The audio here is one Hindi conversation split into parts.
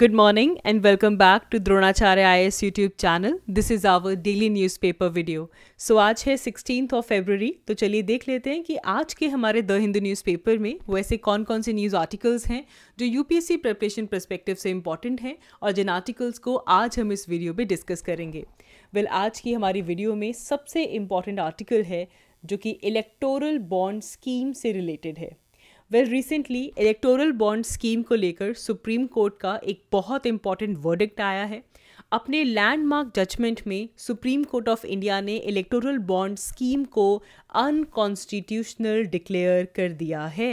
Good morning and welcome back to Dronacharya IS YouTube channel. This is our daily newspaper video. So आज है 16th ऑफ फेबररी तो चलिए देख लेते हैं कि आज के हमारे द हिंदू न्यूज़पेपर में वैसे कौन कौन से न्यूज़ आर्टिकल्स हैं जो U P S C preparation perspective से इम्पॉर्टेंट हैं और जिन आर्टिकल्स को आज हम इस वीडियो में डिस्कस करेंगे वेल well, आज की हमारी वीडियो में सबसे इम्पॉर्टेंट आर्टिकल है जो कि इलेक्टोरल बॉन्ड स्कीम से रिलेटेड है well recently electoral bond scheme को लेकर सुप्रीम कोर्ट का एक बहुत इंपॉर्टेंट वर्डिक्ट आया है अपने लैंडमार्क जजमेंट में सुप्रीम कोर्ट ऑफ इंडिया ने इलेक्टोरल बॉन्ड स्कीम को अनकॉन्स्टिट्यूशनल डिक्लेयर कर दिया है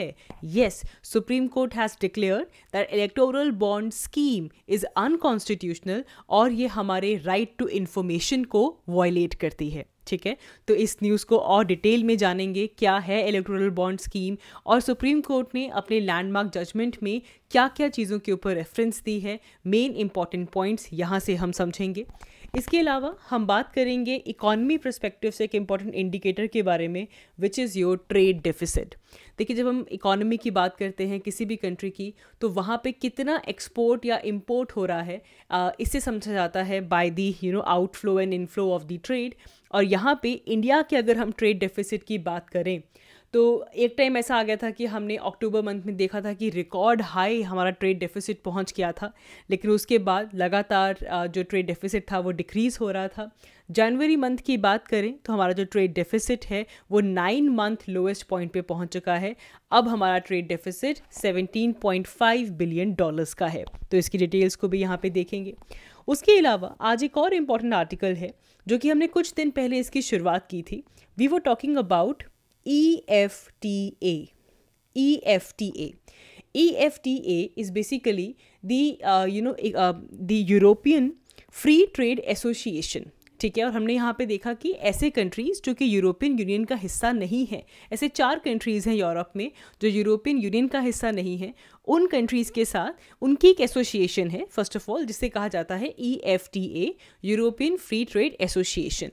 yes supreme court has declare that electoral bond scheme is unconstitutional और ये हमारे राइट टू इन्फॉर्मेशन को वॉयलेट करती है ठीक है तो इस न्यूज़ को और डिटेल में जानेंगे क्या है इलेक्टोरल बॉन्ड स्कीम और सुप्रीम कोर्ट ने अपने लैंडमार्क जजमेंट में क्या क्या चीज़ों के ऊपर रेफरेंस दी है मेन इंपॉर्टेंट पॉइंट्स यहाँ से हम समझेंगे इसके अलावा हम बात करेंगे इकॉनमी प्रस्पेक्टिव से एक इम्पॉर्टेंट इंडिकेटर के बारे में which is your trade deficit देखिए जब हम इकॉनमी की बात करते हैं किसी भी कंट्री की तो वहाँ पे कितना एक्सपोर्ट या इम्पोर्ट हो रहा है इससे समझा जाता है by the you know outflow and inflow of the trade और यहाँ पे इंडिया के अगर हम ट्रेड डेफिसिट की बात करें तो एक टाइम ऐसा आ गया था कि हमने अक्टूबर मंथ में देखा था कि रिकॉर्ड हाई हमारा ट्रेड डेफिसिट पहुंच गया था लेकिन उसके बाद लगातार जो ट्रेड डेफिसिट था वो डिक्रीज़ हो रहा था जनवरी मंथ की बात करें तो हमारा जो ट्रेड डेफिसिट है वो नाइन मंथ लोएस्ट पॉइंट पे पहुंच चुका है अब हमारा ट्रेड डेफिसिट 17.5 बिलियन डॉलर्स का है तो इसकी डिटेल्स को भी यहाँ पे देखेंगे उसके अलावा आज एक और इम्पॉर्टेंट आर्टिकल है जो कि हमने कुछ दिन पहले इसकी शुरुआत की थी we were talking about F T A E F T A E F T A is basically the you know the European free trade association ठीक है और हमने यहाँ पे देखा कि ऐसे कंट्रीज़ जो कि यूरोपियन यूनियन का हिस्सा नहीं है ऐसे चार कंट्रीज़ हैं यूरोप में जो यूरोपियन यूनियन का हिस्सा नहीं है उन कंट्रीज़ के साथ उनकी एक एसोसिएशन है फर्स्ट ऑफ ऑल जिसे कहा जाता है E F T A European free trade association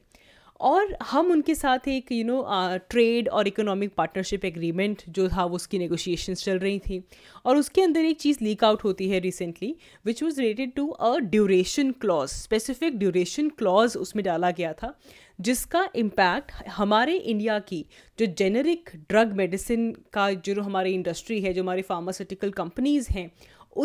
और हम उनके साथ एक यू नो ट्रेड और इकोनॉमिक पार्टनरशिप एग्रीमेंट जो था वो उसकी नेगोशिएशन चल रही थी और उसके अंदर एक चीज़ लीक आउट होती है recently which was related to a duration clause specific duration clause उसमें डाला गया था जिसका इम्पैक्ट हमारे इंडिया की जो जेनरिक ड्रग मेडिसिन का जो हमारी इंडस्ट्री है जो हमारी फार्मास्यूटिकल कंपनीज़ हैं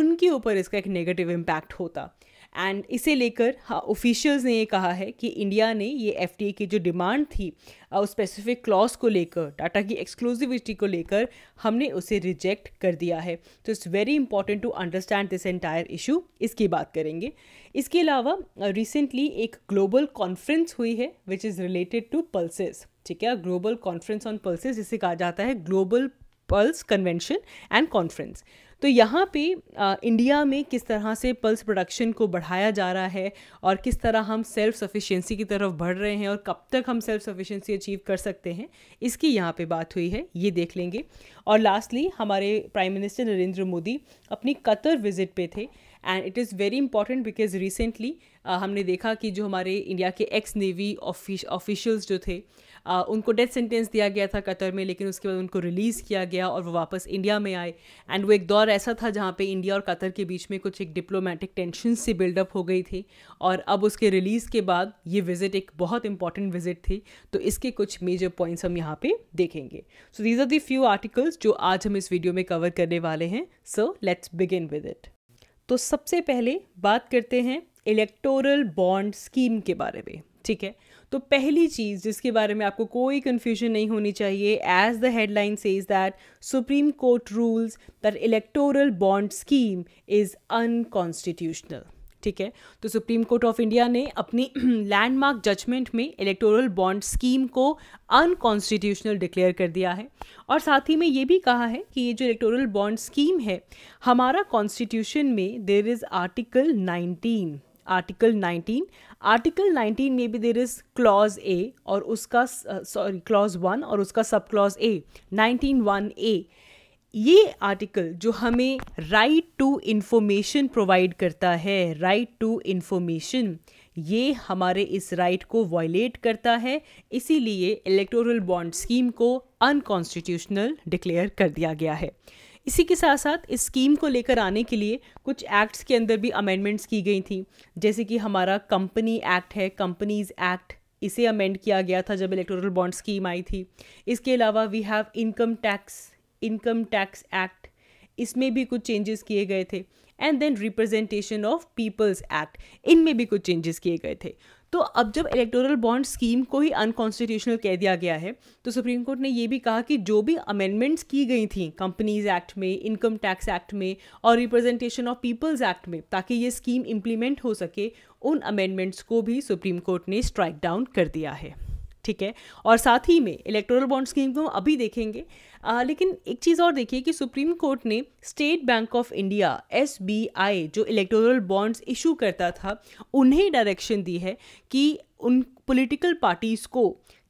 उनके ऊपर इसका एक नेगेटिव इम्पैक्ट होता एंड इसे लेकर हाँ ऑफिशियल्स ने ये कहा है कि इंडिया ने ये एफ की जो डिमांड थी हाँ, उस स्पेसिफिक क्लॉज को लेकर टाटा की एक्सक्लूसिविटी को लेकर हमने उसे रिजेक्ट कर दिया है तो it's very important to understand this entire issue इसकी बात करेंगे इसके अलावा रिसेंटली हाँ, एक ग्लोबल कॉन्फ्रेंस हुई है which is related to pulses ठीक है ग्लोबल कॉन्फ्रेंस ऑन पल्सेस जिसे कहा जाता है global pulse convention and conference तो यहाँ पे आ, इंडिया में किस तरह से पल्स प्रोडक्शन को बढ़ाया जा रहा है और किस तरह हम सेल्फ सफिशिएंसी की तरफ बढ़ रहे हैं और कब तक हम सेल्फ सफिशिएंसी अचीव कर सकते हैं इसकी यहाँ पे बात हुई है ये देख लेंगे और लास्टली हमारे प्राइम मिनिस्टर नरेंद्र मोदी अपनी कतर विजिट पे थे and it is very important because recently हमने देखा कि जो हमारे इंडिया के एक्स नेवी ऑफिशियल्स जो थे आ, उनको डेथ सेंटेंस दिया गया था कतर में लेकिन उसके बाद उनको रिलीज़ किया गया और वो वापस इंडिया में आए एंड वो एक दौर ऐसा था जहाँ पे इंडिया और कतर के बीच में कुछ एक डिप्लोमेटिक टेंशन से बिल्डअप हो गई थी और अब उसके रिलीज़ के बाद ये विज़िट एक बहुत इंपॉर्टेंट विज़िट थी तो इसके कुछ मेजर पॉइंट्स हम यहाँ पर देखेंगे so these are the few articles जो आज हम इस वीडियो में कवर करने वाले हैं so let's begin with it तो सबसे पहले बात करते हैं इलेक्टोरल बॉन्ड स्कीम के बारे में ठीक है तो पहली चीज़ जिसके बारे में आपको कोई कन्फ्यूजन नहीं होनी चाहिए as the headline says that supreme court rules that electoral bond scheme is unconstitutional ठीक है तो सुप्रीम कोर्ट ऑफ इंडिया ने अपनी लैंडमार्क जजमेंट में इलेक्टोरल बॉन्ड स्कीम को अनकॉन्स्टिट्यूशनल डिक्लेयर कर दिया है और साथ ही में ये भी कहा है कि ये जो इलेक्टोरल बॉन्ड स्कीम है हमारा कॉन्स्टिट्यूशन में there is article article 19 article 19 में भी देर इज़ क्लॉज ए और उसका सॉरी क्लॉज वन और उसका sub clause A nineteen one A ये आर्टिकल जो हमें राइट टू इन्फॉर्मेशन प्रोवाइड करता है राइट टू इन्फॉर्मेशन ये हमारे इस राइट को वायलेट करता है इसीलिए इलेक्टोरल बॉन्ड स्कीम को अनकॉन्स्टिट्यूशनल डिक्लेयर कर दिया गया है इसी के साथ साथ इस स्कीम को लेकर आने के लिए कुछ एक्ट्स के अंदर भी अमेंडमेंट्स की गई थी जैसे कि हमारा कंपनी एक्ट है कंपनीज एक्ट इसे अमेंड किया गया था जब इलेक्टोरल बॉन्ड स्कीम आई थी इसके अलावा we have income tax income tax act इसमें भी कुछ चेंजेस किए गए थे and then representation of people's act इनमें भी कुछ चेंजेस किए गए थे तो अब जब इलेक्टोरल बॉन्ड स्कीम को ही अनकॉन्स्टिट्यूशनल कह दिया गया है तो सुप्रीम कोर्ट ने यह भी कहा कि जो भी अमेंडमेंट्स की गई थी कंपनीज एक्ट में इनकम टैक्स एक्ट में और रिप्रेजेंटेशन ऑफ पीपल्स एक्ट में ताकि ये स्कीम इम्प्लीमेंट हो सके उन अमेंडमेंट्स को भी सुप्रीम कोर्ट ने स्ट्राइक डाउन कर दिया है ठीक है और साथ ही में इलेक्टोरल बॉन्ड स्कीम को हम अभी देखेंगे आ, लेकिन एक चीज़ और देखिए कि सुप्रीम कोर्ट ने state bank of India as जो इलेक्टोरल बॉन्ड्स इशू करता था उन्हें डायरेक्शन दी है कि उन पॉलिटिकल पार्टीज़ को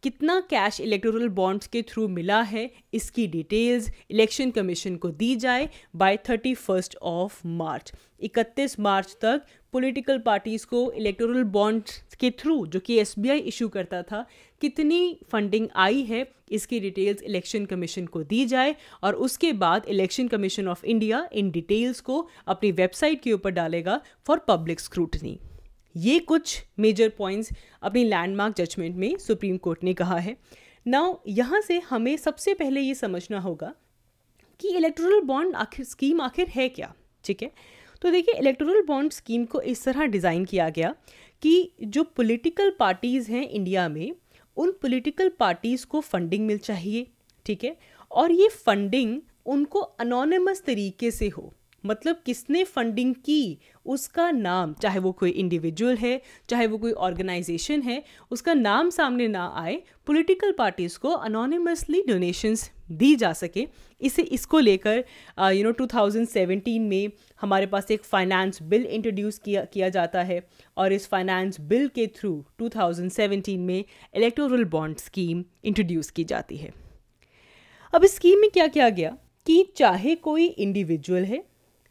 कितना कैश इलेक्टोरल बॉन्ड्स के थ्रू मिला है इसकी डिटेल्स इलेक्शन कमीशन को दी जाए by thirty first of March 31 March तक पॉलिटिकल पार्टीज़ को इलेक्टोरल बॉन्ड्स के थ्रू जो कि एसबीआई इशू करता था कितनी फंडिंग आई है इसकी डिटेल्स इलेक्शन कमीशन को दी जाए और उसके बाद इलेक्शन कमीशन ऑफ इंडिया इन डिटेल्स को अपनी वेबसाइट के ऊपर डालेगा फॉर पब्लिक स्क्रूटनी ये कुछ मेजर पॉइंट्स अपनी लैंडमार्क जजमेंट में सुप्रीम कोर्ट ने कहा है नाउ यहाँ से हमें सबसे पहले ये समझना होगा कि इलेक्ट्रल बॉन्ड आखिर स्कीम आखिर है क्या ठीक है तो देखिए इलेक्ट्रल बॉन्ड स्कीम को इस तरह डिज़ाइन किया गया कि जो पॉलिटिकल पार्टीज़ हैं इंडिया में उन पॉलिटिकल पार्टीज़ को फंडिंग मिल चाहिए ठीक है और ये फंडिंग उनको अनोनमस तरीके से हो मतलब किसने फंडिंग की उसका नाम चाहे वो कोई इंडिविजुअल है चाहे वो कोई ऑर्गेनाइजेशन है उसका नाम सामने ना आए पॉलिटिकल पार्टीज़ को अनोनिमसली डोनेशंस दी जा सके इसे इसको लेकर यू नो 2017 में हमारे पास एक फाइनेंस बिल इंट्रोड्यूस किया किया जाता है और इस फाइनेंस बिल के थ्रू 2017 में इलेक्टोरल बॉन्ड स्कीम इंट्रोड्यूस की जाती है अब इस स्कीम में क्या किया गया कि चाहे कोई इंडिविजुअल है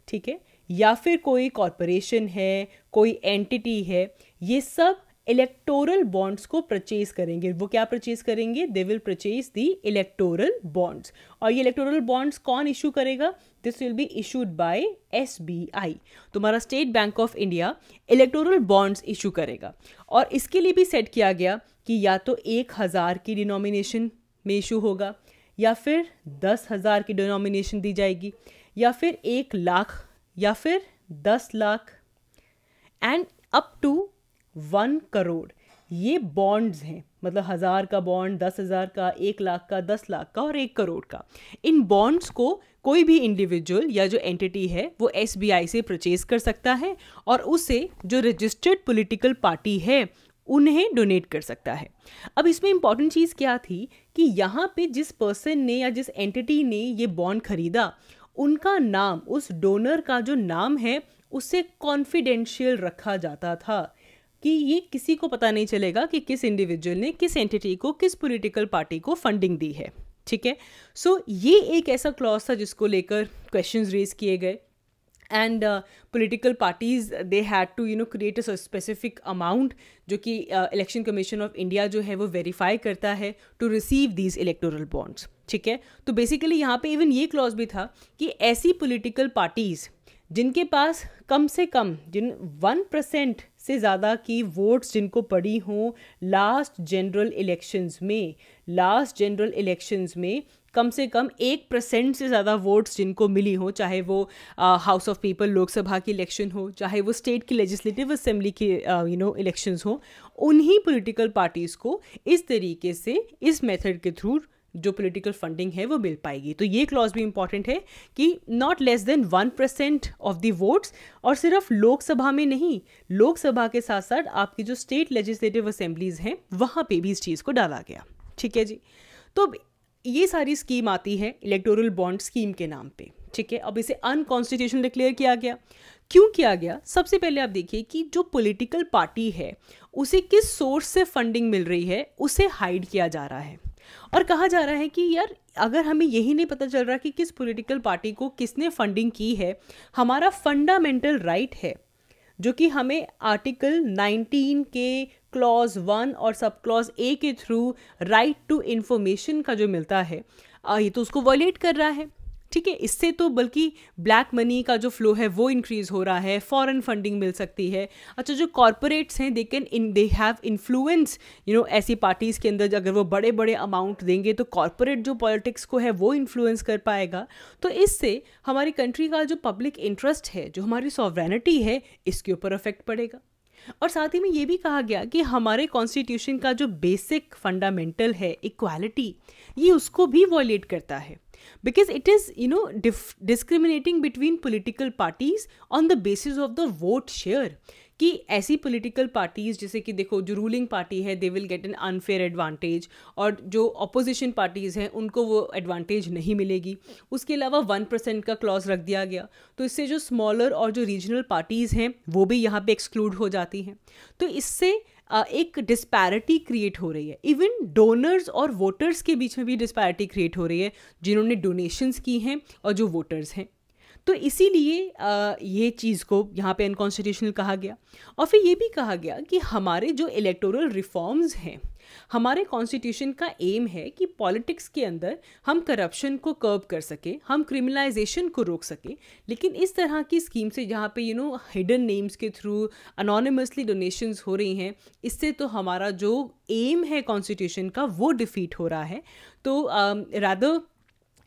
ठीक है या फिर कोई कॉरपोरेशन है कोई एंटिटी है ये सब इलेक्टोरल बॉन्ड्स को परचेज करेंगे वो क्या परचेज करेंगे they will purchase the electoral bonds और ये इलेक्टोरल बॉन्ड्स कौन इशू करेगा this will be issued by S तुम्हारा state bank of India electoral bonds issue करेगा और इसके लिए भी सेट किया गया कि या तो एक हज़ार की डिनोमिनेशन में इशू होगा या फिर दस हज़ार की डिनोमिनेशन दी जाएगी या फिर एक लाख या फिर दस lakh and up to one crore ये बॉन्ड्स हैं मतलब हज़ार का बॉन्ड दस हज़ार का एक लाख का दस लाख का और एक करोड़ का इन बॉन्ड्स को कोई भी इंडिविजुअल या जो एंटिटी है वो एस से परचेज कर सकता है और उसे जो रजिस्टर्ड पॉलिटिकल पार्टी है उन्हें डोनेट कर सकता है अब इसमें इम्पॉर्टेंट चीज़ क्या थी कि यहाँ पे जिस पर्सन ने या जिस एंटिटी ने ये बॉन्ड खरीदा उनका नाम उस डोनर का जो नाम है उसे कॉन्फिडेंशियल रखा जाता था कि ये किसी को पता नहीं चलेगा कि किस इंडिविजुअल ने किस एंटिटी को किस पॉलिटिकल पार्टी को फंडिंग दी है ठीक है सो ये एक ऐसा क्लॉज था जिसको लेकर क्वेश्चन रेज किए गए and political parties they had to you know create a specific amount जो कि इलेक्शन कमीशन ऑफ इंडिया जो है वो वेरीफाई करता है to receive these electoral bonds ठीक है तो बेसिकली यहाँ पे इवन ये क्लॉज भी था कि ऐसी पॉलिटिकल पार्टीज़ जिनके पास कम से कम जिन वन परसेंट से ज़्यादा की वोट्स जिनको पड़ी हों लास्ट जनरल इलेक्शंस में लास्ट जनरल इलेक्शंस में कम से कम एक परसेंट से ज़्यादा वोट्स जिनको मिली हों चाहे वो हाउस ऑफ पीपल लोकसभा की इलेक्शन हो चाहे वो स्टेट की लेजिस्लेटिव असेंबली की यू नो इलेक्शंस हो उन्हीं पॉलिटिकल पार्टीज़ को इस तरीके से इस मेथड के थ्रू जो पॉलिटिकल फंडिंग है वो मिल पाएगी तो ये क्लॉज भी इंपॉर्टेंट है कि not less than one percent of the votes और सिर्फ लोकसभा में नहीं लोकसभा के साथ साथ आपकी जो स्टेट लेजिस्लेटिव असेंबलीज हैं वहाँ पे भी इस चीज़ को डाला गया ठीक है जी तो अब ये सारी स्कीम आती है इलेक्टोरल बॉन्ड स्कीम के नाम पे ठीक है अब इसे अनकॉन्स्टिट्यूशन डिक्लेयर किया गया क्यों किया गया सबसे पहले आप देखिए कि जो पॉलिटिकल पार्टी है उसे किस सोर्स से फंडिंग मिल रही है उसे हाइड किया जा रहा है और कहा जा रहा है कि यार अगर हमें यही नहीं पता चल रहा कि किस पॉलिटिकल पार्टी को किसने फंडिंग की है हमारा फंडामेंटल राइट है जो कि हमें आर्टिकल 19 के क्लॉज वन और सब क्लॉज ए के थ्रू राइट टू इंफॉर्मेशन का जो मिलता है ये तो उसको वॉलेट कर रहा है ठीक है इससे तो बल्कि ब्लैक मनी का जो फ्लो है वो इंक्रीज़ हो रहा है फॉरेन फंडिंग मिल सकती है अच्छा जो कॉरपोरेट्स हैं they can in they have influence you know ऐसी पार्टीज़ के अंदर अगर वो बड़े बड़े अमाउंट देंगे तो कॉरपोरेट जो पॉलिटिक्स को है वो इन्फ्लुएंस कर पाएगा तो इससे हमारी कंट्री का जो पब्लिक इंटरेस्ट है जो हमारी सॉवरेनिटी है इसके ऊपर अफेक्ट पड़ेगा और साथ ही में ये भी कहा गया कि हमारे कॉन्स्टिट्यूशन का जो बेसिक फंडामेंटल है इक्वालिटी ये उसको भी वॉयलेट करता है because it is you know discriminating between political parties on the basis of the vote share कि ऐसी पॉलिटिकल पार्टीज जैसे कि देखो जो रूलिंग पार्टी है they will get an unfair advantage और जो अपोजिशन पार्टीज़ हैं उनको वो एडवांटेज नहीं मिलेगी उसके अलावा वन परसेंट का क्लॉज रख दिया गया तो इससे जो स्मॉलर और जो रीजनल पार्टीज़ हैं वो भी यहाँ पे एक्सक्लूड हो जाती हैं तो इससे एक डिस्पैरिटी क्रिएट हो रही है इवन डोनर्स और वोटर्स के बीच में भी डिस्पैरिटी क्रिएट हो रही है जिन्होंने डोनेशंस की हैं और जो वोटर्स हैं तो इसीलिए ये चीज़ को यहाँ पे अनकॉन्स्टिट्यूशनल कहा गया और फिर ये भी कहा गया कि हमारे जो इलेक्टोरल रिफॉर्म्स हैं हमारे कॉन्स्टिट्यूशन का एम है कि पॉलिटिक्स के अंदर हम करप्शन को कर्ब कर सकें हम क्रिमिनलाइजेशन को रोक सकें लेकिन इस तरह की स्कीम से जहाँ पे यू नो हिडन नेम्स के थ्रू अनोनमसली डोनेशंस हो रही हैं इससे तो हमारा जो एम है कॉन्स्टिट्यूशन का वो डिफ़ीट हो रहा है तो रादर uh,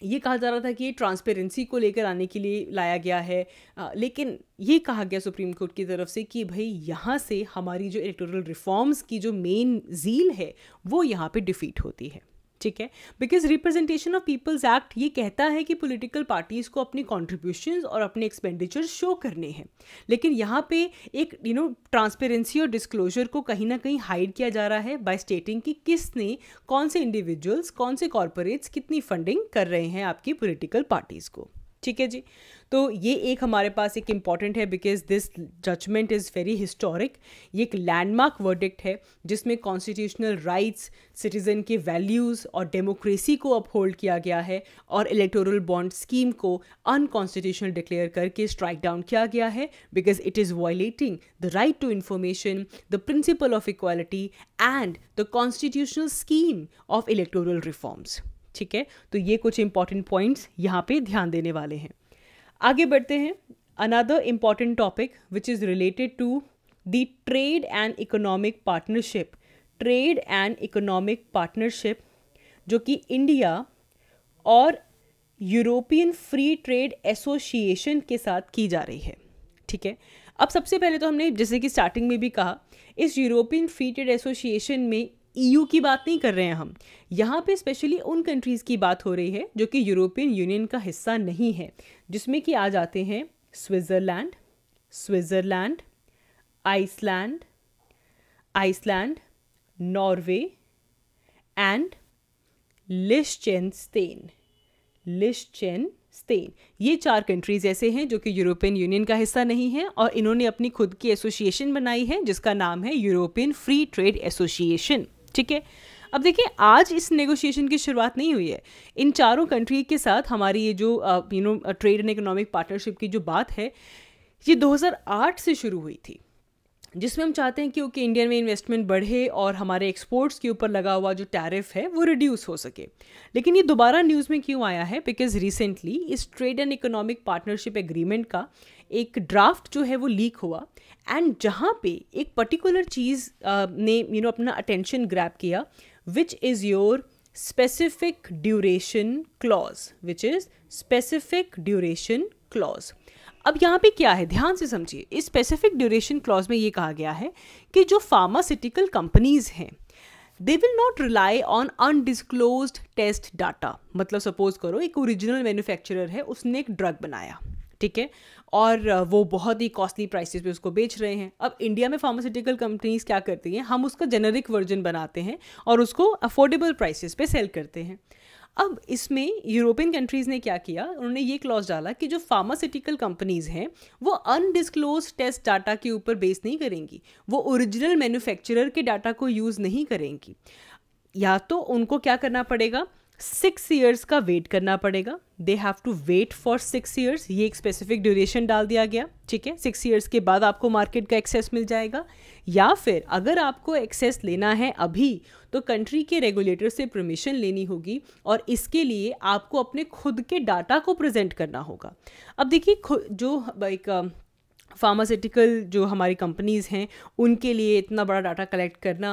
ये कहा जा रहा था कि ये ट्रांसपेरेंसी को लेकर आने के लिए लाया गया है आ, लेकिन ये कहा गया सुप्रीम कोर्ट की तरफ से कि भाई यहाँ से हमारी जो इलेक्टोरल रिफॉर्म्स की जो मेन जील है वो यहाँ पे डिफीट होती है ठीक है because representation of people's act ये कहता है कि पोलिटिकल पार्टीज़ को अपनी कॉन्ट्रीब्यूशन और अपने एक्सपेंडिचर शो करने हैं लेकिन यहाँ पे एक यू नो ट्रांसपेरेंसी और डिस्क्लोजर को कहीं ना कहीं हाइड किया जा रहा है बाय स्टेटिंग कि किसने कौन से इंडिविजुअल्स कौन से कॉरपोरेट्स कितनी फंडिंग कर रहे हैं आपकी पोलिटिकल पार्टीज़ को ठीक है जी तो ये एक हमारे पास एक इम्पॉर्टेंट है because this judgement is very historic ये एक लैंडमार्क वर्डिक्ट है जिसमें कॉन्स्टिट्यूशनल राइट्स सिटीज़न के वैल्यूज़ और डेमोक्रेसी को अपहोल्ड किया गया है और इलेक्टोरल बॉन्ड स्कीम को अनकॉन्स्टिट्यूशनल डिक्लेयर करके स्ट्राइक डाउन किया गया है because it is violating the right to information the principle of equality and the constitutional scheme of electoral reforms ठीक है तो ये कुछ इंपॉर्टेंट पॉइंट्स यहाँ पे ध्यान देने वाले हैं आगे बढ़ते हैं another important topic which is related to the trade and economic partnership trade and economic partnership जो कि इंडिया और यूरोपियन फ्री ट्रेड एसोसिएशन के साथ की जा रही है ठीक है अब सबसे पहले तो हमने जैसे कि स्टार्टिंग में भी कहा इस यूरोपियन फ्री ट्रेड एसोसिएशन में ईयू e की बात नहीं कर रहे हैं हम यहाँ पे स्पेशली उन कंट्रीज़ की बात हो रही है जो कि यूरोपियन यूनियन का हिस्सा नहीं है जिसमें कि आ जाते हैं Switzerland Switzerland Iceland Iceland Norway and Liechtenstein लिस्चेन स्पेन ये चार कंट्रीज ऐसे हैं जो कि यूरोपियन यूनियन का हिस्सा नहीं है और इन्होंने अपनी खुद की एसोसिएशन बनाई है जिसका नाम है यूरोपियन फ्री ट्रेड एसोसिएशन ठीक है अब देखिए आज इस नेगोशिएशन की शुरुआत नहीं हुई है इन चारों कंट्री के साथ हमारी ये जो you know trade and economic partnership की जो बात है ये 2008 से शुरू हुई थी जिसमें हम चाहते हैं कि ओके इंडिया में इन्वेस्टमेंट बढ़े और हमारे एक्सपोर्ट्स के ऊपर लगा हुआ जो टैरिफ है वो रिड्यूस हो सके लेकिन ये दोबारा न्यूज़ में क्यों आया है बिकॉज रिसेंटली इस trade and economic partnership agreement का एक ड्राफ्ट जो है वो लीक हुआ एंड जहाँ पे एक पर्टिकुलर चीज़ ने यू you नो know, अपना अटेंशन ग्रैप किया which is your specific duration clause which is specific duration clause अब यहाँ पे क्या है ध्यान से समझिए इस स्पेसिफिक ड्यूरेशन क्लॉज में ये कहा गया है कि जो फार्मास्यूटिकल कंपनीज हैं they will not rely on undisclosed test data मतलब सपोज करो एक ओरिजिनल मैन्युफैक्चरर है उसने एक ड्रग बनाया ठीक है और वो बहुत ही कॉस्टली प्राइसेस पे उसको बेच रहे हैं अब इंडिया में फार्मास्यूटिकल कंपनीज क्या करती हैं हम उसका जेनरिक वर्जन बनाते हैं और उसको अफोर्डेबल प्राइसेस पे सेल करते हैं अब इसमें यूरोपियन कंट्रीज़ ने क्या किया उन्होंने ये क्लॉज डाला कि जो फार्मास्यूटिकल कंपनीज़ हैं वो अनडिस्क्लोज टेस्ट डाटा के ऊपर बेस नहीं करेंगी वो ओरिजिनल मैन्युफैक्चरर के डाटा को यूज़ नहीं करेंगी या तो उनको क्या करना पड़ेगा सिक्स ईयर्स का वेट करना पड़ेगा they have to wait for six years ये एक स्पेसिफिक ड्यूरेशन डाल दिया गया ठीक है सिक्स ईयर्स के बाद आपको मार्केट का एक्सेस मिल जाएगा या फिर अगर आपको एक्सेस लेना है अभी तो कंट्री के रेगुलेटर से परमिशन लेनी होगी और इसके लिए आपको अपने खुद के डाटा को प्रेजेंट करना होगा अब देखिए जो एक um, फार्मास्यूटिकल जो हमारी कंपनीज़ हैं उनके लिए इतना बड़ा डाटा कलेक्ट करना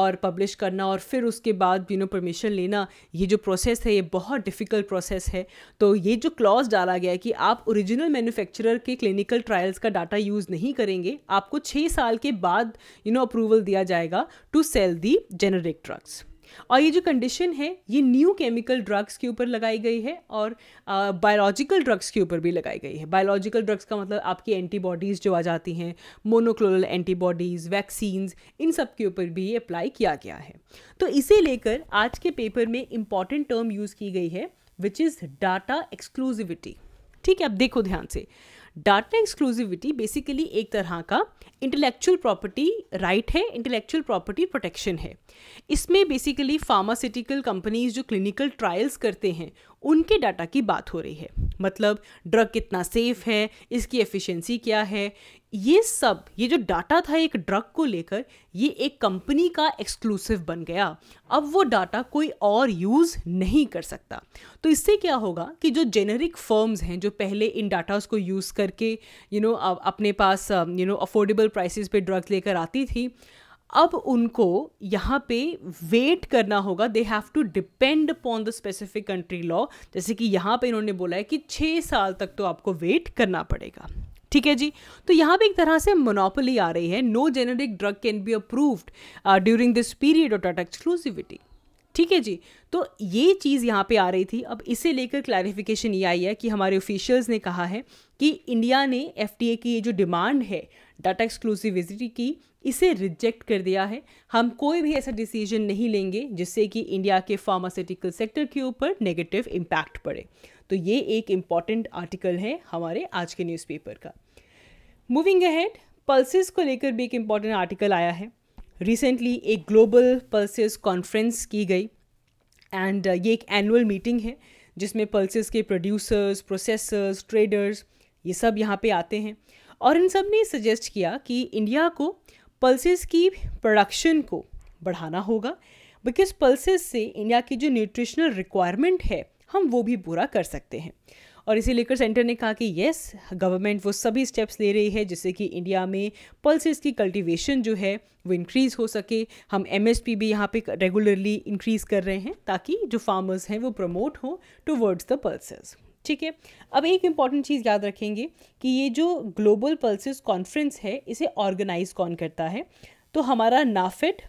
और पब्लिश करना और फिर उसके बाद यू नो परमिशन लेना ये जो प्रोसेस है ये बहुत डिफ़िकल्ट प्रोसेस है तो ये जो क्लॉज डाला गया है कि आप ओरिजिनल मैन्युफैक्चरर के क्लिनिकल ट्रायल्स का डाटा यूज़ नहीं करेंगे आपको छः साल के बाद यू नो अप्रूवल दिया जाएगा to sell the generic drugs और ये जो कंडीशन है ये न्यू केमिकल ड्रग्स के ऊपर लगाई गई है और बायोलॉजिकल ड्रग्स के ऊपर भी लगाई गई है बायोलॉजिकल ड्रग्स का मतलब आपकी एंटीबॉडीज़ जो आ जाती हैं मोनोक्लोनल एंटीबॉडीज़ वैक्सीन्स इन सब के ऊपर भी ये अप्लाई किया गया है तो इसे लेकर आज के पेपर में इंपॉर्टेंट टर्म यूज़ की गई है विच इज़ डाटा एक्सक्लूसिविटी ठीक है अब देखो ध्यान से डाटा एक्सक्लूसिविटी बेसिकली एक तरह का इंटेलेक्चुअल प्रॉपर्टी राइट है इंटेलेक्चुअल प्रॉपर्टी प्रोटेक्शन है इसमें बेसिकली फार्मास्यूटिकल कंपनीज जो क्लिनिकल ट्रायल्स करते हैं उनके डाटा की बात हो रही है मतलब ड्रग कितना सेफ है इसकी एफिशिएंसी क्या है ये सब ये जो डाटा था एक ड्रग को लेकर ये एक कंपनी का एक्सक्लूसिव बन गया अब वो डाटा कोई और यूज़ नहीं कर सकता तो इससे क्या होगा कि जो जेनरिक फर्म्स हैं जो पहले इन डाटाज को यूज़ करके यू you नो know, अपने पास यू नो अफोर्डेबल प्राइसेस पे ड्रग्स लेकर आती थी अब उनको यहाँ पे वेट करना होगा they have to depend upon the specific country law जैसे कि यहाँ पे इन्होंने बोला है कि छः साल तक तो आपको वेट करना पड़ेगा ठीक है जी तो यहाँ पे एक तरह से मोनोपोली आ रही है no generic drug can be approved during this period of data exclusivity ठीक है जी तो ये चीज़ यहाँ पे आ रही थी अब इसे लेकर क्लैरिफिकेशन ये आई है कि हमारे ऑफिशियल्स ने कहा है कि इंडिया ने एफ की ये जो डिमांड है डाटा एक्सक्लूसिविटी की इसे रिजेक्ट कर दिया है हम कोई भी ऐसा डिसीजन नहीं लेंगे जिससे कि इंडिया के फार्मास्यूटिकल सेक्टर के ऊपर नेगेटिव इम्पैक्ट पड़े तो ये एक इम्पॉर्टेंट आर्टिकल है हमारे आज के न्यूज़पेपर का मूविंग अहेड पल्सेस को लेकर भी एक इम्पॉर्टेंट आर्टिकल आया है रिसेंटली एक ग्लोबल पल्सेस कॉन्फ्रेंस की गई एंड uh, ये एक एनुअल मीटिंग है जिसमें पल्सेस के प्रोड्यूसर्स प्रोसेसर्स ट्रेडर्स ये सब यहाँ पे आते हैं और इन सब ने सजेस्ट किया कि इंडिया को पल्सेस की प्रोडक्शन को बढ़ाना होगा बिकॉज पल्सेस से इंडिया की जो न्यूट्रिशनल रिक्वायरमेंट है हम वो भी पूरा कर सकते हैं और इसे लेकर सेंटर ने कहा कि येस गवर्नमेंट वो सभी स्टेप्स ले रही है जिससे कि इंडिया में पल्सेस की कल्टीवेशन जो है वो इंक्रीज़ हो सके हम एम भी यहाँ पे रेगुलरली इंक्रीज़ कर रहे हैं ताकि जो फार्मर्स हैं वो प्रमोट हों टू वर्ड्स द पल्सेस ठीक है अब एक इम्पॉर्टेंट चीज़ याद रखेंगे कि ये जो ग्लोबल पल्सिस कॉन्फ्रेंस है इसे ऑर्गेनाइज कौन करता है तो हमारा नाफेड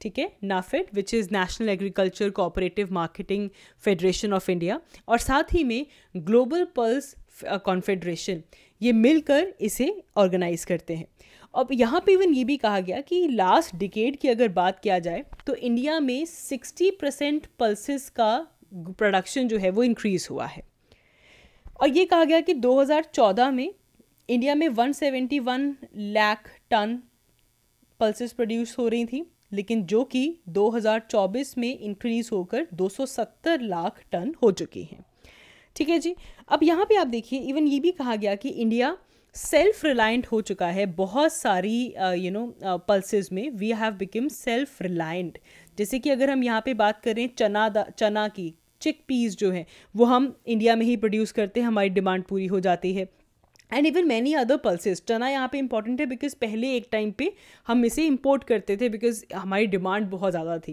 ठीक है NAFED which is National Agriculture Cooperative Marketing Federation of India और साथ ही में ग्लोबल पल्स कॉन्फेडरेशन ये मिलकर इसे ऑर्गेनाइज करते हैं अब यहाँ पे इवन ये भी कहा गया कि लास्ट डिकेड की अगर बात किया जाए तो इंडिया में 60 परसेंट पल्सेस का प्रोडक्शन जो है वो इंक्रीज़ हुआ है और ये कहा गया कि 2014 में इंडिया में 171 लैख टन पल्सेस प्रोड्यूस हो रही थी लेकिन जो कि 2024 में इंक्रीज होकर 270 लाख टन हो चुकी हैं ठीक है जी अब यहाँ पे आप देखिए इवन ये भी कहा गया कि इंडिया सेल्फ रिलायंट हो चुका है बहुत सारी यू नो पल्सेज में we have become self reliant जैसे कि अगर हम यहाँ पे बात करें चना चना की चिक पीस जो है वो हम इंडिया में ही प्रोड्यूस करते हैं हमारी डिमांड पूरी हो जाती है and even many other pulses चना यहाँ पे इंपॉर्टेंट है बिकॉज पहले एक टाइम पे हम इसे इम्पोर्ट करते थे बिकॉज हमारी डिमांड बहुत ज़्यादा थी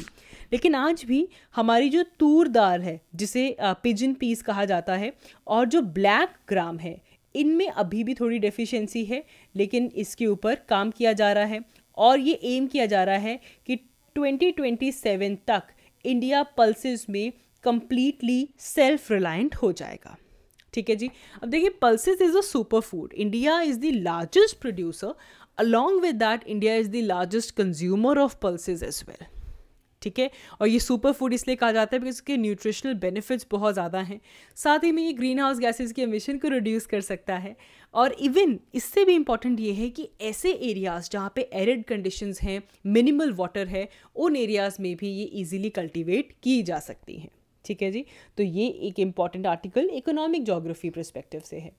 लेकिन आज भी हमारी जो तूर दाल है जिसे पिजन पीस कहा जाता है और जो ब्लैक ग्राम है इनमें अभी भी थोड़ी डेफिशिएंसी है लेकिन इसके ऊपर काम किया जा रहा है और ये एम किया जा रहा है कि 2027 तक इंडिया पल्सेस में कम्प्लीटली सेल्फ रिलायंट हो जाएगा ठीक है जी अब देखिए pulses is a super food India is the largest producer along with that India is the largest consumer of pulses as well ठीक है और ये सुपर फूड इसलिए कहा जाता है बिकॉज इसके न्यूट्रिशनल बेनिफिट्स बहुत ज़्यादा हैं साथ ही में ये ग्रीन हाउस गैसेज के एमिशन को रिड्यूस कर सकता है और इवन इससे भी इम्पॉर्टेंट ये है कि ऐसे एरियाज़ जहाँ पे एरिड कंडीशंस हैं मिनिमल वाटर है उन एरियाज़ में भी ये इजीली कल्टीवेट की जा सकती हैं ठीक है जी तो ये एक important article economic geography perspective से है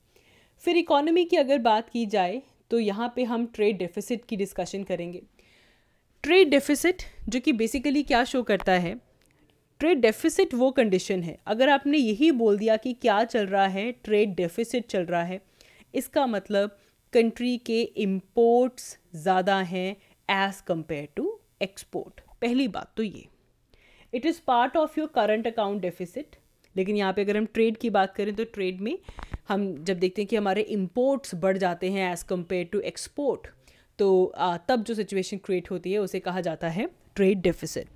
फिर इकोनॉमी की अगर बात की जाए तो यहाँ पे हम ट्रेड डेफिसिट की डिस्कशन करेंगे ट्रेड डेफिसिट जो कि बेसिकली क्या शो करता है ट्रेड डेफिसिट वो कंडीशन है अगर आपने यही बोल दिया कि क्या चल रहा है ट्रेड डेफिसिट चल रहा है इसका मतलब कंट्री के इम्पोर्ट्स ज़्यादा हैं एज़ कम्पेयर टू एक्सपोर्ट पहली बात तो ये it is part of your current account deficit लेकिन यहाँ पे अगर हम ट्रेड की बात करें तो ट्रेड में हम जब देखते हैं कि हमारे इम्पोर्ट्स बढ़ जाते हैं एज़ कम्पेयर टू एक्सपोर्ट तो आ, तब जो सिचुएशन क्रिएट होती है उसे कहा जाता है ट्रेड डेफिसिट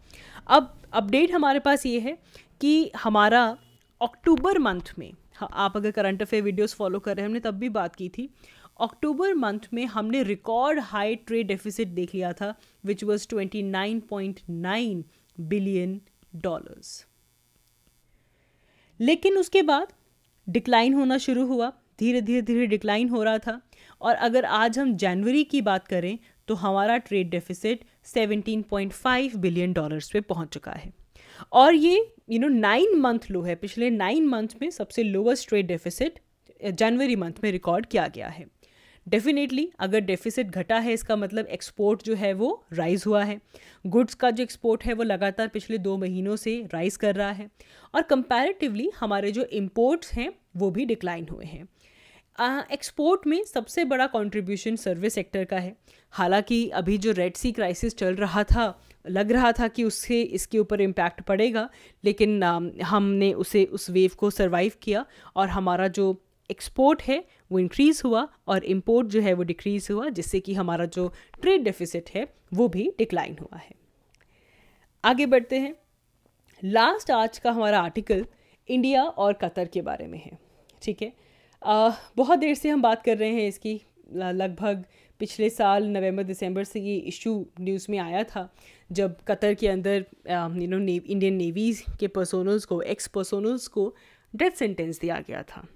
अब अपडेट हमारे पास ये है कि हमारा अक्टूबर मंथ में हाँ, आप अगर करंट अफेयर वीडियोस फॉलो कर रहे हैं हमने तब भी बात की थी अक्टूबर मंथ में हमने रिकॉर्ड हाई ट्रेड डेफिसिट देख लिया था which was twenty nine point nine billion dollars लेकिन उसके बाद डिक्लाइन होना शुरू हुआ धीरे धीरे धीरे डिक्लाइन हो रहा था और अगर आज हम जनवरी की बात करें तो हमारा ट्रेड डेफिसिट 17.5 बिलियन डॉलर्स पे पहुंच चुका है और ये you know nine month low है पिछले नाइन मंथ में सबसे लोवेस्ट ट्रेड डेफिसिट जनवरी मंथ में रिकॉर्ड किया गया है डेफिनेटली अगर डेफिसिट घटा है इसका मतलब एक्सपोर्ट जो है वो राइज़ हुआ है गुड्स का जो एक्सपोर्ट है वो लगातार पिछले दो महीनों से राइज़ कर रहा है और कंपैरेटिवली हमारे जो इम्पोर्ट्स हैं वो भी डिक्लाइन हुए हैं एक्सपोर्ट uh, में सबसे बड़ा कंट्रीब्यूशन सर्विस सेक्टर का है हालांकि अभी जो रेड सी क्राइसिस चल रहा था लग रहा था कि उससे इसके ऊपर इम्पैक्ट पड़ेगा लेकिन uh, हमने उसे उस वेव को सरवाइव किया और हमारा जो एक्सपोर्ट है वो इंक्रीज़ हुआ और इम्पोर्ट जो है वो डिक्रीज़ हुआ जिससे कि हमारा जो ट्रेड डेफिसिट है वो भी डिक्लाइन हुआ है आगे बढ़ते हैं लास्ट आज का हमारा आर्टिकल इंडिया और कतर के बारे में है ठीक है बहुत देर से हम बात कर रहे हैं इसकी लगभग पिछले साल नवंबर दिसंबर से ये इशू न्यूज़ में आया था जब कतर के अंदर यू नो इंडियन नेवीज़ के पर्सोनल्स को एक्स पर्सोनल्स को डेथ सेंटेंस दिया गया था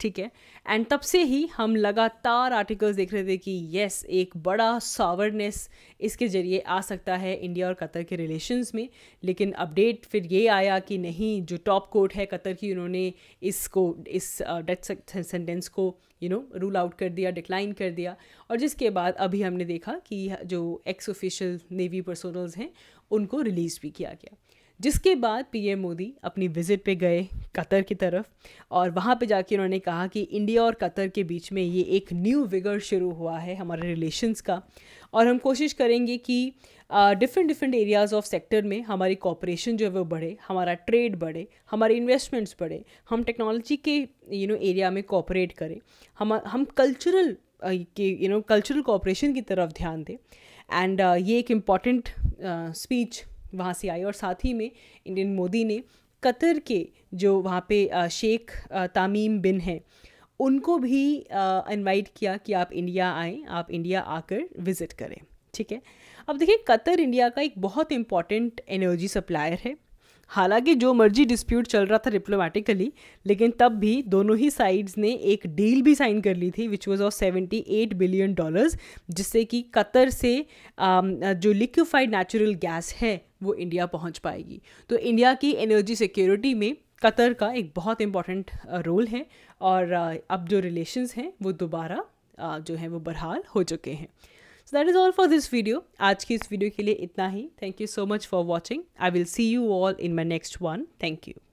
ठीक है एंड तब से ही हम लगातार आर्टिकल्स देख रहे थे कि येस एक बड़ा सावरनेस इसके ज़रिए आ सकता है इंडिया और कतर के रिलेशंस में लेकिन अपडेट फिर ये आया कि नहीं जो टॉप कोर्ट है कतर की उन्होंने इसको इस डेथ uh, सेंटेंस को यू नो रूल आउट कर दिया डिक्लाइन कर दिया और जिसके बाद अभी हमने देखा कि जो एक्स ऑफिशियल नेवी पर्सोनल्स हैं उनको रिलीज़ भी किया गया जिसके बाद पीएम मोदी अपनी विज़िट पे गए कतर की तरफ और वहाँ पे जाके उन्होंने कहा कि इंडिया और कतर के बीच में ये एक न्यू विगर शुरू हुआ है हमारे रिलेशंस का और हम कोशिश करेंगे कि different different areas of sector में हमारी कॉपरेशन जो है वो बढ़े हमारा ट्रेड बढ़े हमारे इन्वेस्टमेंट्स बढ़े हम टेक्नोलॉजी के यू नो एरिया में कॉपरेट करें हम हम कल्चरल के यू नो कल्चरल कॉपरेशन की तरफ ध्यान दें एंड uh, ये एक इम्पॉर्टेंट स्पीच uh, वहाँ से आई और साथ ही में इंडियन मोदी ने कतर के जो वहाँ पे शेख तामीम बिन हैं उनको भी इनवाइट किया कि आप इंडिया आएँ आप इंडिया आकर विज़िट करें ठीक है अब देखिए कतर इंडिया का एक बहुत इम्पॉर्टेंट एनर्जी सप्लायर है हालांकि जो मर्जी डिस्प्यूट चल रहा था डिप्लोमेटिकली लेकिन तब भी दोनों ही साइड्स ने एक डील भी साइन कर ली थी which was of seventy eight billion dollars जिससे कि कतर से जो लिक्विफाइड नेचुरल गैस है वो इंडिया पहुंच पाएगी तो इंडिया की एनर्जी सिक्योरिटी में कतर का एक बहुत इम्पॉर्टेंट रोल uh, है और uh, अब जो रिलेशंस हैं वो दोबारा uh, जो है वो बरहाल हो चुके हैं so that is all for this video आज की इस वीडियो के लिए इतना ही thank you so much for watching I will see you all in my next one thank you